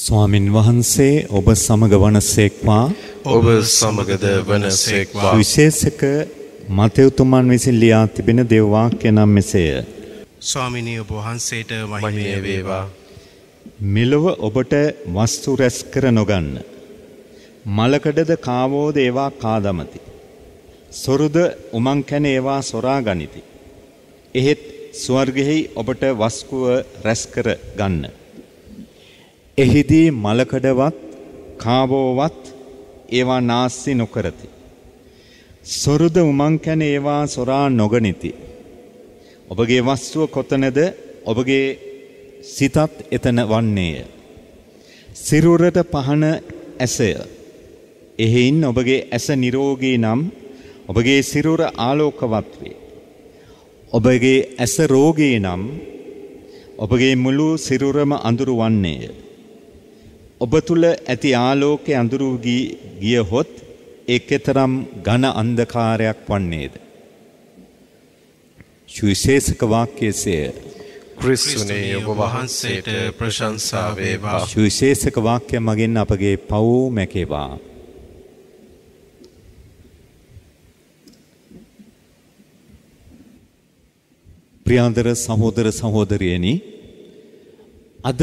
ස්වාමින් වහන්සේ ඔබ සමග වනසේක්වා ඔබ සමගද වනසේක්වා විශේෂක මතයුතුමන් විසින් ලියා තිබෙන දෙව්වාක්‍ය නම් මෙසේය. ස්වාමිනී ඔබ වහන්සේට මහිමය වේවා. මෙලොව ඔබට වස්තු රැස් කර නොගන්න. මලකඩද කාමෝද ඒවා කාදමති. සොරුද උමං කැන ඒවා සොරා ගනිති. එහෙත් ස්වර්ගෙහි ඔබට වස්කුව රැස් කර ගන්න. එහිදී මලකඩවත් කාබෝවත් ඒවා නාස්ති නොකරති. සොරුද උමං කැන ඒවා සොරා නොගනිති. ඔබගේ වස්තුව කොතනද ඔබගේ සිතත් එතන වන්නේය. සිරුරට පහන ඇසය. එහෙයින් ඔබගේ ඇස නිරෝගී නම් ඔබගේ සිරුර ආලෝකවත් වේ. ඔබගේ ඇස රෝගී නම් ඔබගේ මුළු සිරුරම අඳුරු වන්නේය. ඔබ තුල ඇති ආලෝකයේ අඳුරු ගිය හොත් ඒකතරම් ඝන අන්ධකාරයක් වන්නේද? සුවිශේෂක වාක්‍යයේසේ ක්‍රිස්තුනේ ඔබ වහන්සේට ප්‍රශංසා වේවා. සුවිශේෂක වාක්‍ය මගින් අපගේ පව් මැකේවා. ප්‍රියන්දර සහෝදර සහෝදරියනි අද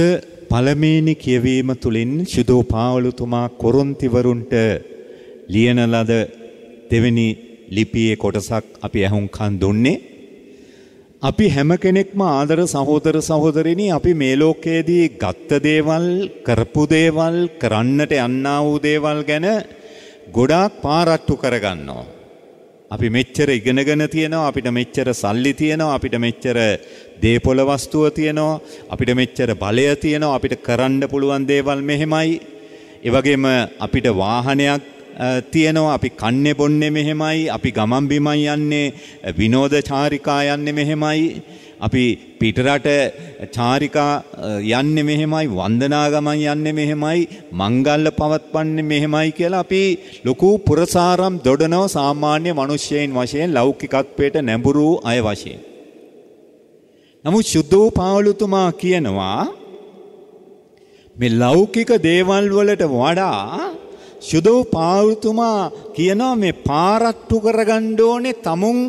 පළමේනි කියවීම තුළින් ශුදෝ පාවලුතුමා කොරොන්තිවරුන්ට ලියන ලද දෙවෙනි ලිපියේ කොටසක් අපි ඇහුම්කන් දුන්නේ. අපි හැම කෙනෙක්ම ආදර සහෝදර සහෝදරෙනි අපි මේ ලෝකයේදී ගත්ත දේවල් කරපු දේවල් කරන්නට යන්නා වූ දේවල් ගැන ගොඩාක් පාරට්ටු කරගන්නවා. අපි මෙච්චර ඉගෙනගෙන තියෙනවා අපිට මෙච්චර සල්ලි තියෙනවා අපිට මෙච්චර දේපොළ වස්තුව තියෙනවා අපිට මෙච්චර බලය තියෙනවා අපිට කරන්න පුළුවන් දේවල් මෙහෙමයි ඒ වගේම අපිට වාහනයක් තියෙනවා අපි කන්නේ බොන්නේ මෙහෙමයි අපි ගමන් බිමන් යන්නේ විනෝද චාරිකා යන්නේ මෙහෙමයි අපි පිටරට චාරිකා යන්නේ මෙහෙමයි වන්දනාගමන් යන්නේ මෙහෙමයි මංගල්‍ය පවත්වන්නේ මෙහෙමයි කියලා අපි ලොකු පුරසාරම් දොඩනව සාමාන්‍ය මිනිස්යන් වශයෙන් ලෞකිකත්වයට නැඹුරු අය වශයෙන්. නමුත් සුද්ධ වූ පාවලුතුමා කියනවා මේ ලෞකික දේවල් වලට වඩා සුදෝ පාවුතුමා කියනවා මේ පාරට්ටු කරගන්න ඕනේ තමුන්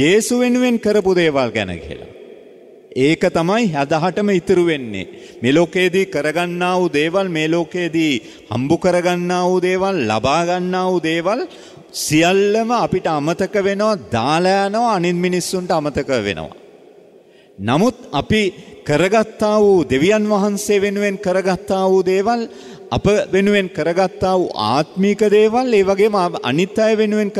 ජේසු වෙනුවෙන් කරපු දේවල් ගැන කියලා. ඒක තමයි අදහටම ඉතුරු වෙන්නේ. මේ ලෝකයේදී කරගන්නා වූ දේවල් මේ ලෝකයේදී හම්බු කරගන්නා වූ දේවල් ලබා ගන්නා වූ දේවල් සියල්ලම අපිට අමතක වෙනවා දාලා යනවා අනිත් මිනිස්සුන්ට අමතක වෙනවා. නමුත් අපි කරගත්තා වූ දෙවියන් වහන්සේ වෙනුවෙන් කරගත්තා වූ දේවල් අප වෙනුවෙන් කරගත්තා වූ ආත්මික දේවල් ඒ වගේම අනිත් අය වෙනුවෙන්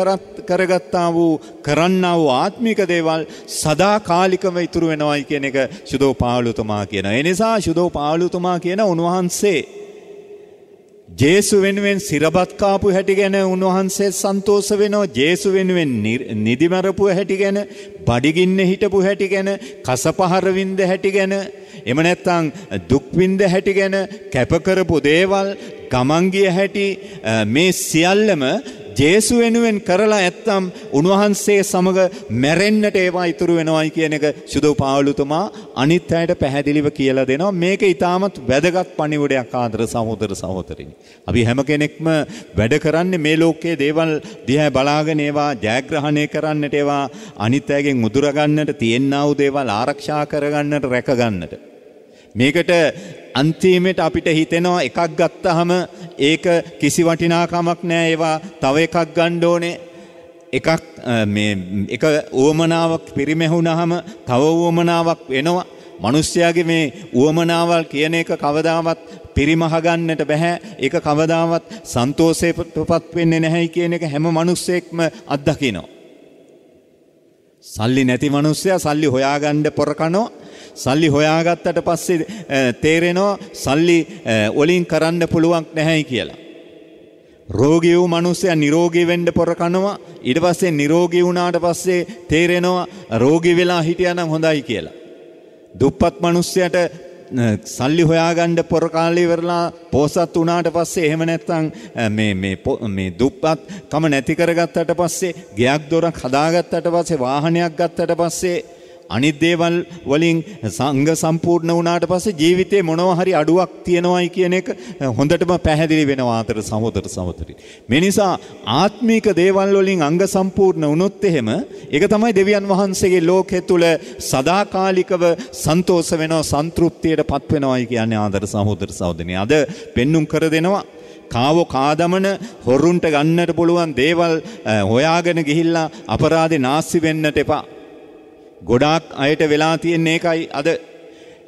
කරගත්තා වූ කරන්නා වූ ආත්මික දේවල් සදාකාලිකව ඉතුරු වෙනවයි කියන එක සුදෝ පාවලුතුමා කියන. ඒ නිසා සුදෝ පාවලුතුමා කියන උන්වහන්සේ ජේසු වෙනුවෙන් සිරබත් කාපු හැටි ගැන උන්වහන්සේ සන්තෝෂ වෙනවා ජේසු වෙනුවෙන් නිදිමරපු හැටි ගැන බඩගින්න හිටපු හැටි ගැන කසපහර වින්ද හැටි ගැන එම නැත්තම් දුක් වින්ද හැටි ගැන කැප කරපු දේවල් ගමන් ගිය හැටි මේ සියල්ලම ජේසු වෙනුවෙන් කරලා ඇත්තම් උන්වහන්සේ සමග මැරෙන්නට ඒවා ඉතුරු වෙනවයි කියන එක සුදෝ පාවලුතුමා අනිත් අයට පැහැදිලිව කියලා දෙනවා. මේක ඊටමත් වැදගත් පණිවුඩයක් ආදර සහෝදර සහෝදරිනි. අපි හැම කෙනෙක්ම වැඩ කරන්නේ මේ ලෝකයේ දේවල් දිහා බලාගෙන ඒවා ජයග්‍රහණය කරන්නට ඒවා අනිත් අයගෙන් උදුර ගන්නට, තියෙන්නා වූ දේවල් ආරක්ෂා කරගන්නට, රැකගන්නට. මේකට අන්තිමට අපිට හිතෙනවා එකක් ගත්තහම ඒක කිසි වටිනාකමක් නෑ ඒවා තව එකක් ගන්න ඕනේ එකක් මේ එක උවමනාවක් පිරිමැහුණහම තව උවමනාවක් වෙනවා මිනිස්යාගේ මේ උවමනාවල් කියන එක කවදාවත් පිරිමහ ගන්නට බෑ ඒක කවදාවත් සන්තෝෂයටපත් වෙන්නේ නැහැයි කියන එක හැම මිනිස්සෙක්ම අත්දකිනවා සල්ලි නැති මිනිස්සයා සල්ලි හොයාගන්න පොරකනවා සල්ලි හොයාගත්තට පස්සේ තේරෙනවා සල්ලි වලින් කරන්න පුළුවන් නැහැයි කියලා. රෝගී වූ මිනිසයා නිරෝගී වෙන්න පොර කනවා ඊට පස්සේ නිරෝගී වුණාට පස්සේ තේරෙනවා රෝගී වෙලා හිටියා නම් හොඳයි කියලා. දුප්පත් මිනිසයාට සල්ලි හොයාගන්න පොර කාලේ ඉවරලා පෝසත් වුණාට පස්සේ එහෙම නැත්නම් මේ මේ මේ දුප්පත් කම නැති කරගත්තට පස්සේ ගෙයක් දොරක් හදාගත්තට පස්සේ වාහනයක් ගත්තට පස්සේ අනිත් දේවල් වලින් සංග සම්පූර්ණ වුණාට පස්සේ ජීවිතේ මොනවා හරි අඩුවක් තියෙනවයි කියන එක හොඳටම පැහැදිලි වෙනවා අතර සහෝදර සහෝදරි. මේ නිසා ආත්මික දේවල් වලින් අංග සම්පූර්ණ වුණොත් එහෙම ඒක තමයි දෙවියන් වහන්සේගේ ලෝකය තුල සදාකාලිකව සන්තෝෂ වෙනවා සන්තෘප්තියටපත් වෙනවායි කියන්නේ ආදර සහෝදර සහෝදරි. අද පෙන්눔 කර දෙනවා කාවෝ කාදමන හොරුන්ට ගන්නට පුළුවන් දේවල් හොයාගෙන ගිහිල්ලා අපරාධේ නාස්ති වෙන්නට එපා. ගොඩාක් අයට වෙලා තියෙන්නේ ඒකයි අද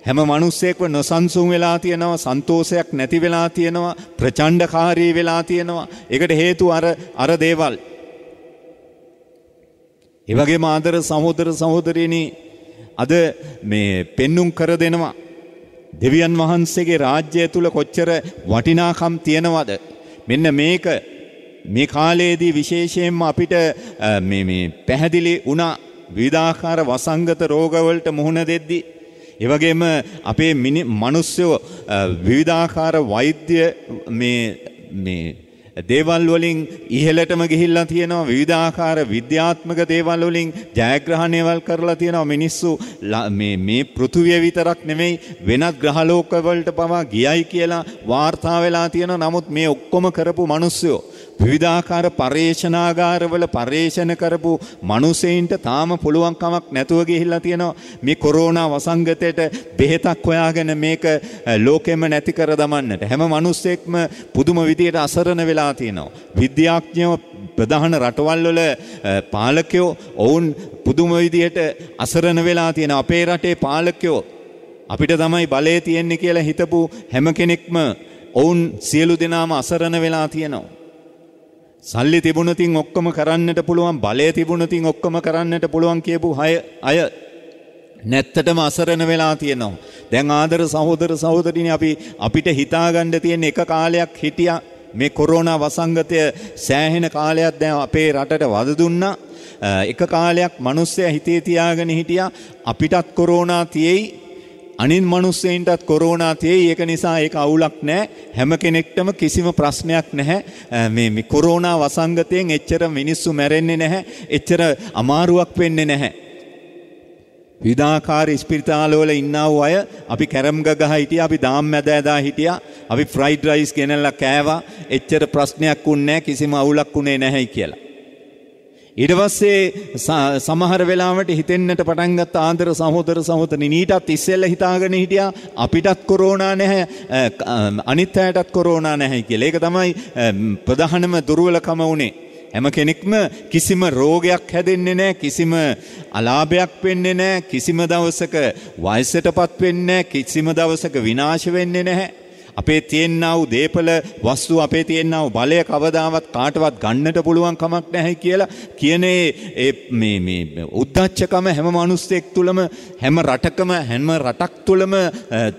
හැම මිනිස්සෙක්ව නොසන්සුන් වෙලා තියෙනවා සන්තෝෂයක් නැති වෙලා තියෙනවා ප්‍රචණ්ඩකාරී වෙලා තියෙනවා ඒකට හේතුව අර අර දේවල් ඒ වගේම ආදර සහෝදර සහෝදරියනි අද මේ පෙන්눔 කර දෙනවා දෙවියන් වහන්සේගේ රාජ්‍යය තුල කොච්චර වටිනාකම් තියනවද මෙන්න මේක මේ කාලයේදී විශේෂයෙන්ම අපිට මේ මේ පැහැදිලි වුණා විවිධාකාර වසංගත රෝගවලට මුහුණ දෙද්දී ඒ වගේම අපේ මිනිස්සු විවිධාකාර වෛද්‍ය මේ මේ දේවල් වලින් ඉහළටම ගිහිල්ලා තියෙනවා විවිධාකාර විද්‍යාත්මක දේවල් වලින් ජයග්‍රහණයවල් කරලා තියෙනවා මිනිස්සු මේ මේ පෘථුවිය විතරක් නෙමෙයි වෙනත් ග්‍රහලෝක වලට පවා ගියයි කියලා වාර්තා වෙලා තියෙනවා නමුත් මේ ඔක්කොම කරපු මිනිස්සුયો විවිධාකාර පර්යේෂණාගාරවල පර්යේෂණ කරපු මිනිසෙයින්ට තාම පුළුවන් කමක් නැතුව ගිහිල්ලා තියෙනවා මේ කොරෝනා වසංගතයට බෙහෙතක් හොයාගෙන මේක ලෝකෙම නැති කර දමන්නට හැම මිනිස්සෙක්ම පුදුම විදියට අසරණ වෙලා තියෙනවා විද්‍යාඥයෝ ප්‍රධාන රටවල් වල පාලකයෝ ඔවුන් පුදුම විදියට අසරණ වෙලා තියෙන අපේ රටේ පාලකයෝ අපිට තමයි බලය තියෙන්නේ කියලා හිතපු හැම කෙනෙක්ම ඔවුන් සියලු දෙනාම අසරණ වෙලා තියෙනවා සල්ලි තිබුණතින් ඔක්කොම කරන්නට පුළුවන් බලය තිබුණතින් ඔක්කොම කරන්නට පුළුවන් කියපු හය අය නැත්තටම අසරණ වෙලා තියෙනවා. දැන් ආදර සහෝදර සහෝදරිනි අපි අපිට හිතාගන්න තියෙන එක කාලයක් හිටියා මේ කොරෝනා වසංගතය සෑහෙන කාලයක් දැන් අපේ රටට වද දුන්නා. එක කාලයක් මිනිස්සයා හිතේ තියාගෙන හිටියා අපිටත් කොරෝනා තියෙයි අනින් මනුස්සයින්ටත් කොරෝනා තියෙයි ඒක නිසා ඒක අවුලක් නෑ හැම කෙනෙක්ටම කිසිම ප්‍රශ්නයක් නැහැ මේ මේ කොරෝනා වසංගතයෙන් එච්චර මිනිස්සු මැරෙන්නේ නැහැ එච්චර අමාරුවක් වෙන්නේ නැහැ විදාකාර ස්පිරිතාලවල ඉන්නව අය අපි කැරම් ගගහ හිටියා අපි දාම් මැද ඇදා හිටියා අපි ෆ්‍රයිඩ් රයිස් ගෙනල්ලා කෑවා එච්චර ප්‍රශ්නයක් වුන්නේ නැහැ කිසිම අවුලක් වුණේ නැහැයි කියලා ඉඩවස්සේ සමහර වෙලාවට හිතෙන්න්නට පටන්ගත් ආදර සහෝදර සහෝතන නීටත් ඉස්සෙල්ල හිතාගෙන හිටිය අපිටත් කොරෝනා නැහැ අනිත්තෑයටත් කොරෝනා නැහැ කිය ඒක තමයි ප්‍රධහනම දුරුවලකම වුණේ. හැම කෙනෙක්ම කිසිම රෝගයක් හැදෙන්නේ නෑ කිසිම අලාභයක් වෙන්නේ නෑ කිසිම දවසක වයිසට පත් වෙන්නේ කිසිම දවසක විනාශ වෙන්නේ නැහැ. අපේ තියෙනා වූ දේපල වස්තු අපේ තියෙනා වූ බලය කවදාවත් කාටවත් ගන්නට පුළුවන් කමක් නැහැ කියලා කියන ඒ මේ මේ උද්දච්චකම හැම මිනිස්සෙක් තුළම හැම රටකම හැම රටක් තුළම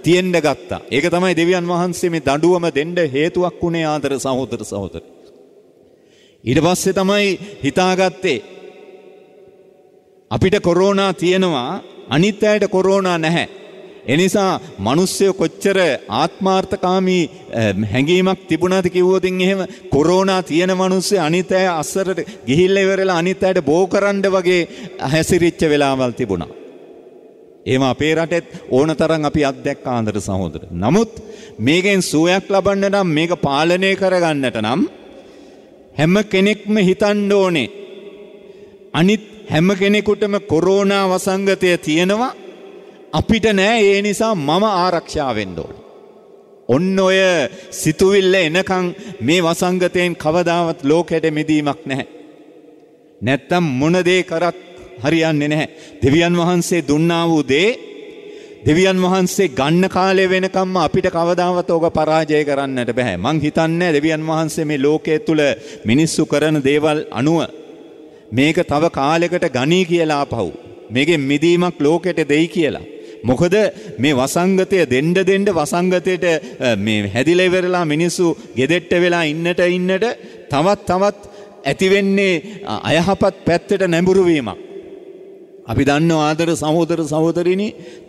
තියෙන්න ගත්තා. ඒක තමයි දෙවියන් වහන්සේ මේ දඬුවම දෙන්න හේතුවක් වුණේ ආදර සහෝදර සහෝදර. ඊට පස්සේ තමයි හිතාගත්තේ අපිට කොරෝනා තියෙනවා අනිත් අයට කොරෝනා නැහැ. එනිසා මිනිස්සු කොච්චර ආත්මාර්ථකාමී හැඟීමක් තිබුණාද කිව්වොතින් එහෙම කොරෝනා තියෙන මිනිස්සු අනිත් අය අස්සරට ගිහිල්ලා ඉවරලා අනිත් අයට බෝ කරන්න වගේ හැසිරිච්ච වෙලාවල් තිබුණා. ඒම අපේ රටෙත් ඕන තරන් අපි අත්දැක් ආන්දර සහෝදර. නමුත් මේකෙන් සුවයක් ලබන්න නම් මේක පාලනය කරගන්නට නම් හැම කෙනෙක්ම හිතන්න ඕනේ. අනිත් හැම කෙනෙකුටම කොරෝනා වසංගතය තියෙනවා අපිට නෑ ඒ නිසා මම ආරක්ෂා වෙන්න ඕන. ඔන්න ඔය සිතුවිල්ල එනකන් මේ වසංගතයෙන් කවදාවත් ලෝකයට මිදීමක් නැහැ. නැත්තම් මොන දේ කරත් හරියන්නේ නැහැ. දෙවියන් වහන්සේ දුන්නා වූ දේ දෙවියන් වහන්සේ ගන්න කාලේ වෙනකම්ම අපිට කවදාවත් ඕක පරාජය කරන්නට බෑ. මං හිතන්නේ දෙවියන් වහන්සේ මේ ලෝකයේ තුල මිනිස්සු කරන දේවල් අනුව මේක තව කාලයකට ගණී කියලා ආපහු. මේකෙන් මිදීමක් ලෝකෙට දෙයි කියලා. මොකද මේ වසංගතය දෙන්න දෙන්න වසංගතයට මේ හැදිලා ඉවරලා මිනිස්සු gedeට්ට වෙලා ඉන්නට ඉන්නට තවත් තවත් ඇති වෙන්නේ අයහපත් පැත්තට නැඹුරු වීමක්. අපි දන්නවා ආදර සහෝදර සහෝදරිනි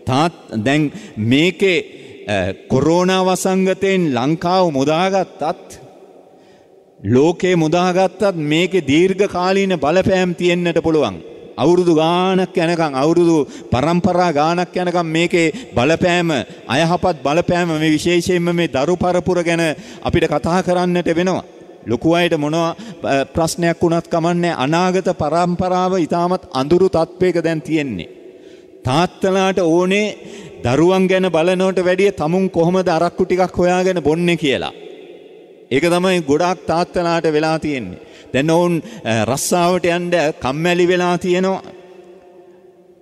තාත් දැන් මේකේ කොරෝනා වසංගතයෙන් ලංකාව මුදාගත්තත් ලෝකේ මුදාගත්තත් මේකේ දීර්ඝ කාලීන බලපෑම් තියෙන්නට පුළුවන්. අවුරුදු ගානක් යනකම් අවුරුදු પરම්පරා ගානක් යනකම් මේකේ බලපෑම අයහපත් බලපෑම මේ විශේෂයෙන්ම මේ දරු පරපුර ගැන අපිට කතා කරන්නට වෙනවා. ලොකු අයට මොනවා ප්‍රශ්නයක් වුණත් කමන්නේ අනාගත પરම්පරාව ඊටමත් අඳුරු තත්වයක දැන් තියෙන්නේ. තාත්තලාට ඕනේ දරුවන් ගැන බලනවට වැඩිය තමුන් කොහොමද අරක්කු ටිකක් හොයාගෙන බොන්නේ කියලා. ඒක තමයි ගොඩාක් තාත්තලාට වෙලා තියෙන්නේ. දැන් ඔවුන් රස්සාවට යන්න කම්මැලි වෙලා තියෙනවා.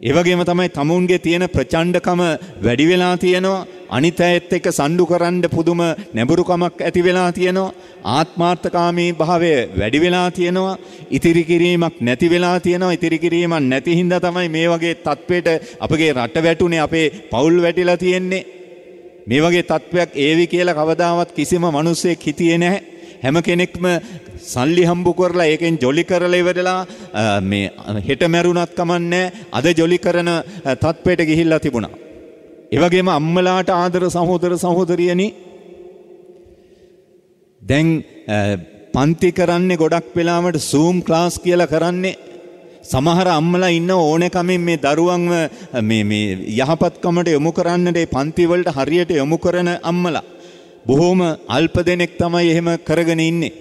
ඒ වගේම තමයි තමුන්ගේ තියෙන ප්‍රචණ්ඩකම වැඩි වෙලා තියෙනවා. අනිත් අයත් එක්ක සණ්ඩු කරන්න පුදුම නැඹුරුකමක් ඇති වෙලා තියෙනවා. ආත්මාර්ථකාමී භාවය වැඩි වෙලා තියෙනවා. ඉතිරි කිරීමක් නැති වෙලා තියෙනවා. ඉතිරි කිරීමක් නැති හින්දා තමයි මේ වගේ තත්වයට අපගේ රට වැටුනේ අපේ පවුල් වැටිලා තියෙන්නේ. මේ වගේ තත්වයක් ඒවි කියලා කවදාවත් කිසිම මිනිසෙක් හිතියේ නැහැ. හැම කෙනෙක්ම සල්ලි හම්බු කරලා ඒකෙන් ජොලි කරලා ඉවරලා මේ හෙට මැරුණත් කමන්නේ අද ජොලි කරන තත්ත්වයට ගිහිල්ලා තිබුණා. ඒ වගේම අම්මලාට ආදර සහෝදර සහෝදරියනි දැන් පන්ති කරන්නේ ගොඩක් වෙලාවට සූම් ක්ලාස් කියලා කරන්නේ සමහර අම්මලා ඉන්න ඕනකමින් මේ දරුවන්ව මේ මේ යහපත්කමට යොමු කරන්නට ඒ පන්ති වලට හරියට යොමු කරන අම්මලා බොහෝම අල්ප දෙනෙක් තමයි එහෙම කරගෙන ඉන්නේ.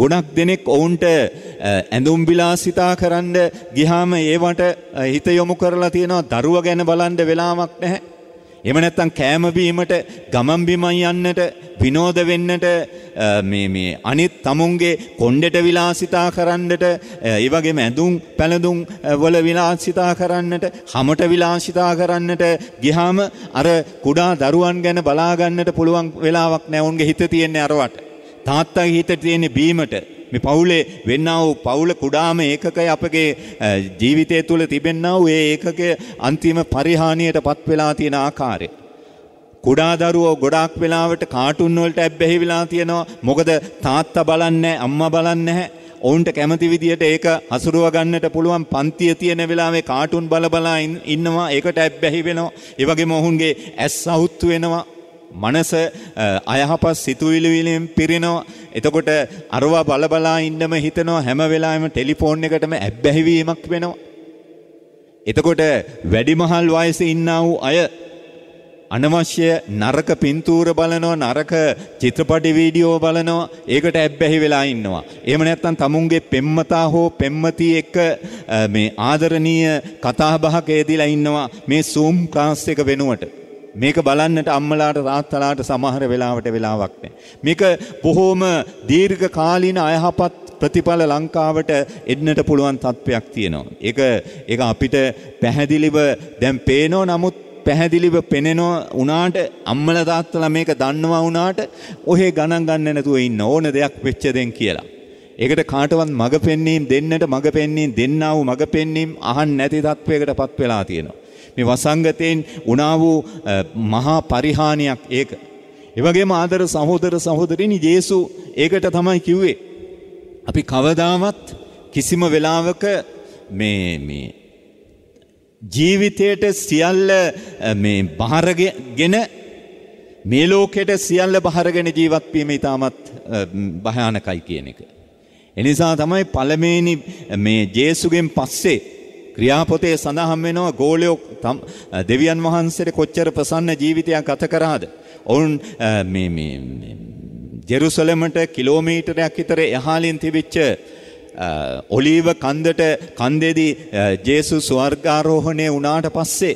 ගොඩක් දෙනෙක් ඔවුන්ට ඇඳුම් විලාසිතා කරන්න ගිහාම ඒවට හිත යොමු කරලා තියෙනවා දරුවා ගැන බලන්න වෙලාවක් නැහැ. එහෙම නැත්නම් කෑම බීමට ගමන් බිමන් යන්නට විනෝද වෙන්නට මේ මේ අනිත් tamunගේ කොණ්ඩෙට විලාසිතා කරන්නට ඒ වගේම ඇඳුම් පැළඳුම් වල විලාසිතා කරන්නට හැමත විලාසිතා කරන්නට ගියාම අර කුඩා දරුවන් ගැන බලා ගන්නට පුළුවන් වෙලාවක් නැහැ උන්ගේ හිත තියෙන්නේ අරවට තාත්තගේ හිත තියෙන්නේ බීමට මේ පවුලේ වෙන්නා වූ පවුල කුඩාම ඒකකය අපගේ ජීවිතය තුළ තිබෙන්නා වූ ඒ ඒකකය අන්තිම පරිහානියටපත් වෙලා තියෙන ආකාරය කුඩා දරුවෝ ගොඩාක් වෙලාවට කාටුන් වලට ඇබ්බැහි වෙලා තියෙනවා. මොකද තාත්තා බලන්නේ අම්මා බලන්නේ ඔවුන්ට කැමති විදියට ඒක හසුරුව ගන්නට පුළුවන් පන්තිය තියෙන වෙලාවේ කාටුන් බල බලා ඉන්නවා ඒකට ඇබ්බැහි වෙනවා ඒ වගේම ඔවුන්ගේ ඇස් අවුත්තු වෙනවා මනස අයහපත් සිතුවිලි වලින් පිරෙනවා. එතකොට අරවා බලබලා ඉන්නම හිතනවා හැම වෙලාවෙම ටෙලිෆෝන් එකටම ඇබ්බැහිවීමක් වෙනවා. එතකොට වැඩිමහල් වයසේ ඉන්නා වූ අය අනවශ්‍ය නරක පින්තූර බලනවා නරක චිත්‍රපටි වීඩියෝ බලනවා ඒකට ඇබ්බැහි වෙලා ඉන්නවා. එහෙම නැත්නම් තමුන්ගේ පෙම්මතා හෝ පෙම්මති එක්ක මේ ආදරණීය කතාබහක යෙදිලා ඉන්නවා මේ සූම් ක්ලාස් එක වෙනුවට. මේක බලන්නට අම්මලාට තාත්තලාට සමහර වෙලාවට වෙලාවක් නැහැ. මේක බොහොම දීර්ඝ කාලීන අයහපත් ප්‍රතිඵල ලංකාවට එන්නට පුළුවන් තත්ත්වයක් තියෙනවා. ඒක ඒක අපිට පැහැදිලිව දැන් පේනෝ නමුත් පැහැදිලිව පෙනෙනෝ උනාට අම්මලා තාත්තලා මේක දන්නවා උනාට ඔහේ ගණන් ගන්න නැතුව ඉන්න ඕන දෙයක් වෙච්ච දෙන් කියලා. ඒකට කාටවත් මග පෙන්වීම දෙන්නට මග පෙන්වීම දෙන්නා වූ මග පෙන්වීම අහන්න නැති තත්වයකට පත් වෙලා තියෙනවා. මේ වසංගතයෙන් උනා වූ මහා පරිහානියක් ඒක. ඒ වගේම ආදර සහෝදර සහෝදරිනි ජේසු ඒකට තමයි කිව්වේ. අපි කවදාවත් කිසිම වෙලාවක මේ මේ ජීවිතයට සියල්ල මේ බහරගෙන මේ ලෝකෙට සියල්ල බහරගෙන ජීවත් වීම ඉතාමත් භයානකයි කියන එක. එනිසා තමයි පළමෙනි මේ ජේසුගෙන් පස්සේ ක්‍රියාපොතේ සඳහන් වෙනවා ගෝලයෝ දෙවියන් වහන්සේට කොච්චර ප්‍රසන්න ජීවිතයක් ගත කරාද. ඔවුන් මේ මේ ජෙරුසලමට කිලෝමීටරයක් විතර එහාලින් තිබිච්ච ඔලීව කන්දට කන්දේදී ජේසුස් ස්වර්ගාරෝහණය වුණාට පස්සේ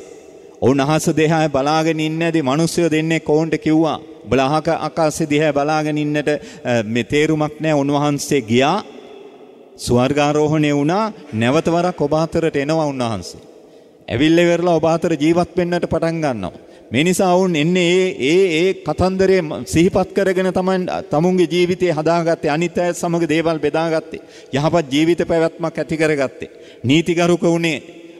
ඔවුන් අහස දෙහා බලාගෙන ඉන්නදී මිනිස්සු දෙන්නේ කොවුන්ට කිව්වා. බලාහක ආකාශය දිහා බලාගෙන ඉන්නට මේ තේරුමක් නැහැ උන්වහන්සේ ගියා ස්වර්ගාරෝහණය වුණා නැවත වරක් ඔබ අතරට එනවා උන්වහන්සේ. ඇවිල්ලා ඉවරලා ඔබ අතර ජීවත් වෙන්නට පටන් ගන්නවා. මේ නිසා වුන් එන්නේ ඒ ඒ ඒ කතන්දරේ සිහිපත් කරගෙන තමයි තමුන්ගේ ජීවිතේ හදාගත්තේ අනිත් අය සමග දේවල් බෙදාගත්තේ. යහපත් ජීවිත පැවැත්මක් ඇති කරගත්තේ. නීතිගරුක වුණේ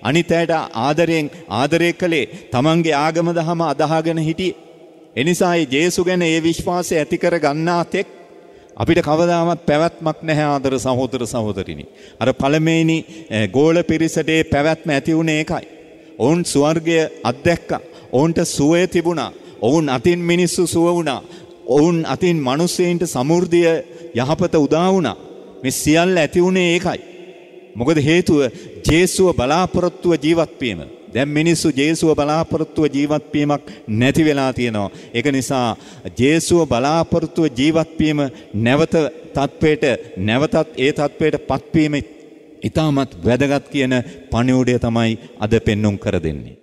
අනිත් අයට ආදරයෙන් ආදරය කළේ තමන්ගේ ආගම දහම අදහාගෙන හිටියේ. එනිසා ඒ ජේසු ගැන ඒ විශ්වාසය ඇති කර ගන්නා තෙක් අපිට කවදාවත් පැවැත්මක් නැහැ ආදර සහෝදර සහෝදරිනි. අර පළමෙනි ගෝල පිරිසට පැවැත්ම ඇති වුණේ ඒකයි. ඔවුන් ස්වර්ගය අත්දැක්කා. ඔවුන්ට සුවය තිබුණා. ඔවුන් අතින් මිනිස්සු සුව වුණා. ඔවුන් අතින් මිනිස්සෙයින්ට සමෘද්ධිය යහපත උදා වුණා. මේ සියල්ල ඇති වුණේ ඒකයි. මොකද හේතුව ජේසුව බලාපොරොත්තුව ජීවත් වීම. දැන් මිනිස්සු ජේසුව බලාපොරොත්තුව ජීවත් වීමක් නැති වෙලා තියෙනවා. ඒක නිසා ජේසුව බලාපොරොත්තුව ජීවත් වීම නැවත තත්වයට නැවතත් ඒ තත්වයට පත්වීම ඉතාමත් වැදගත් කියන පණිවුඩය තමයි අද පෙන්눔 කර දෙන්නේ.